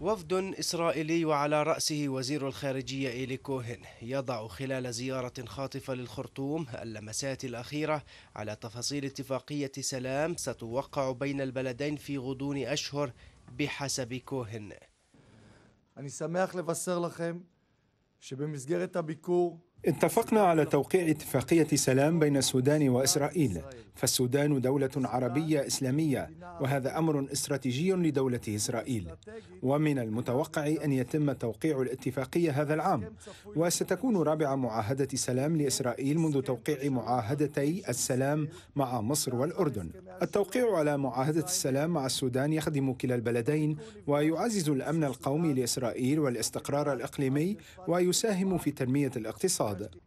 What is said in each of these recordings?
وفد إسرائيلي وعلى رأسه وزير الخارجية إيلي كوهن يضع خلال زيارة خاطفة للخرطوم اللمسات الأخيرة على تفاصيل اتفاقية سلام ستوقع بين البلدين في غضون أشهر بحسب كوهن. אני שמח לבשר לכם שבמסגרת הביקור اتفقنا على توقيع اتفاقية سلام بين السودان وإسرائيل فالسودان دولة عربية إسلامية وهذا أمر استراتيجي لدولة إسرائيل ومن المتوقع أن يتم توقيع الاتفاقية هذا العام وستكون رابع معاهدة سلام لإسرائيل منذ توقيع معاهدتي السلام مع مصر والأردن التوقيع على معاهدة السلام مع السودان يخدم كلا البلدين ويعزز الأمن القومي لإسرائيل والاستقرار الإقليمي ويساهم في تنمية الاقتصاد الأفراد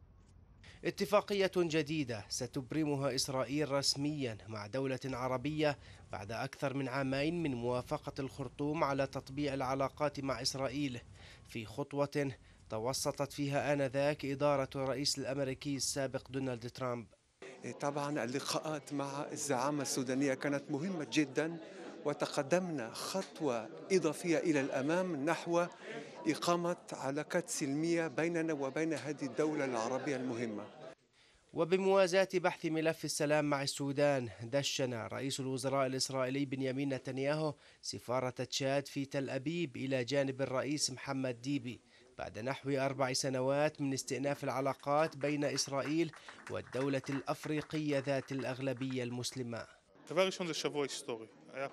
اتفاقية جديدة ستبرمها إسرائيل رسميا مع دولة عربية بعد أكثر من عامين من موافقة الخرطوم على تطبيع العلاقات مع إسرائيل في خطوة توسطت فيها آنذاك إدارة الرئيس الأمريكي السابق دونالد ترامب طبعا اللقاءات مع الزعامة السودانية كانت مهمة جدا وتقدمنا خطوة إضافية إلى الأمام نحو إقامة علاقات سلمية بيننا وبين هذه الدولة العربية المهمة وبموازاة بحث ملف السلام مع السودان دشن رئيس الوزراء الإسرائيلي بنيامين نتنياهو سفارة تشاد في تل أبيب إلى جانب الرئيس محمد ديبي بعد نحو أربع سنوات من استئناف العلاقات بين إسرائيل والدولة الأفريقية ذات الأغلبية المسلمة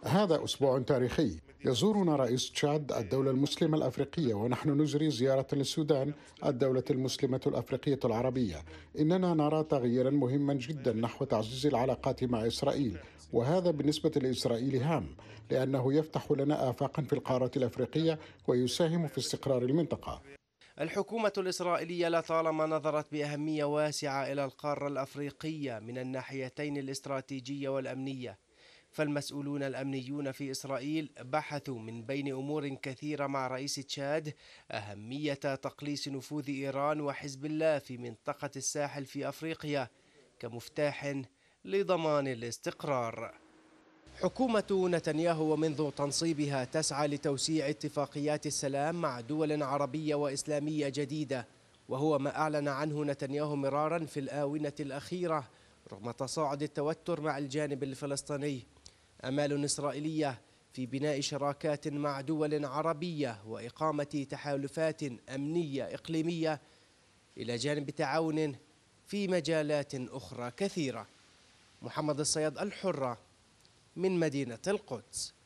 هذا أسبوع تاريخي يزورنا رئيس تشاد الدولة المسلمة الأفريقية ونحن نجري زيارة للسودان الدولة المسلمة الأفريقية العربية إننا نرى تغييرا مهما جدا نحو تعزيز العلاقات مع إسرائيل وهذا بالنسبة لإسرائيل هام لأنه يفتح لنا آفاقا في القارة الأفريقية ويساهم في استقرار المنطقة الحكومة الإسرائيلية لطالما نظرت بأهمية واسعة إلى القارة الأفريقية من الناحيتين الاستراتيجية والأمنية فالمسؤولون الأمنيون في إسرائيل بحثوا من بين أمور كثيرة مع رئيس تشاد أهمية تقليص نفوذ إيران وحزب الله في منطقة الساحل في أفريقيا كمفتاح لضمان الاستقرار حكومة نتنياهو ومنذ تنصيبها تسعى لتوسيع اتفاقيات السلام مع دول عربية وإسلامية جديدة وهو ما أعلن عنه نتنياهو مرارا في الآونة الأخيرة رغم تصاعد التوتر مع الجانب الفلسطيني امال اسرائيليه في بناء شراكات مع دول عربيه واقامه تحالفات امنيه اقليميه الى جانب تعاون في مجالات اخرى كثيره محمد الصياد الحره من مدينه القدس